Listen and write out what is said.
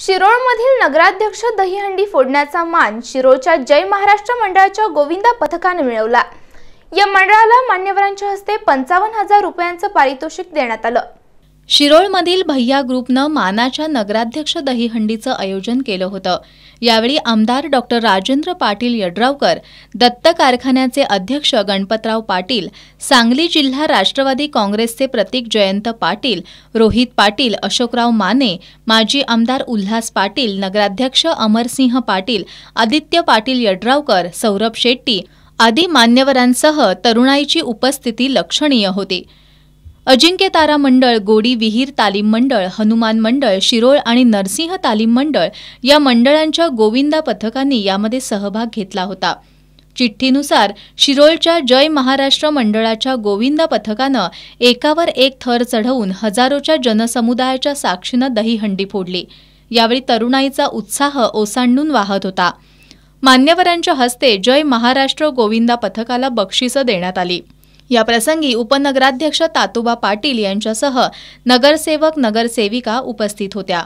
शिरोळमधील नगराध्यक्ष दहीहंडी फोडण्याचा मान शिरोळच्या जय महाराष्ट्र मंडळाच्या गोविंदा पथकाने मिळवला या मंडळाला मान्यवरांच्या हस्ते पंचावन्न हजार रुपयांचं पारितोषिक देण्यात आलं शिरोळमधील भैया ग्रुपनं मानाच्या नगराध्यक्ष दहीहंडीचं आयोजन केलं होतं यावेळी आमदार डॉक्टर राजेंद्र पाटील यड्रावकर दत्त कारखान्याचे अध्यक्ष गणपतराव पाटील सांगली जिल्हा राष्ट्रवादी काँग्रेसचे प्रतीक जयंत पाटील रोहित पाटील अशोकराव माने माजी आमदार उल्हास पाटील नगराध्यक्ष अमरसिंह पाटील आदित्य पाटील यड्रावकर सौरभ शेट्टी आदी मान्यवरांसह तरुणाईची उपस्थिती लक्षणीय होती अजिंक्य तारा मंडळ गोडी विहीर तालीम मंडळ हनुमान मंडळ शिरोळ आणि नरसिंह तालीम मंडळ या मंडळांच्या गोविंदा पथकांनी यामध्ये सहभाग घेतला होता चिठ्ठीनुसार शिरोळच्या जय महाराष्ट्र मंडळाच्या गोविंदा पथकानं एकावर एक थर चढवून हजारोच्या जनसमुदायाच्या साक्षीनं दहीहंडी फोडली यावेळी तरुणाईचा उत्साह ओसांडून वाहत होता मान्यवरांच्या हस्ते जय महाराष्ट्र गोविंदा पथकाला बक्षिसं देण्यात आली या प्रसंगी उपनगराध्यक्ष तातोबा पाटील यांच्यासह नगरसेवक नगरसेविका उपस्थित होत्या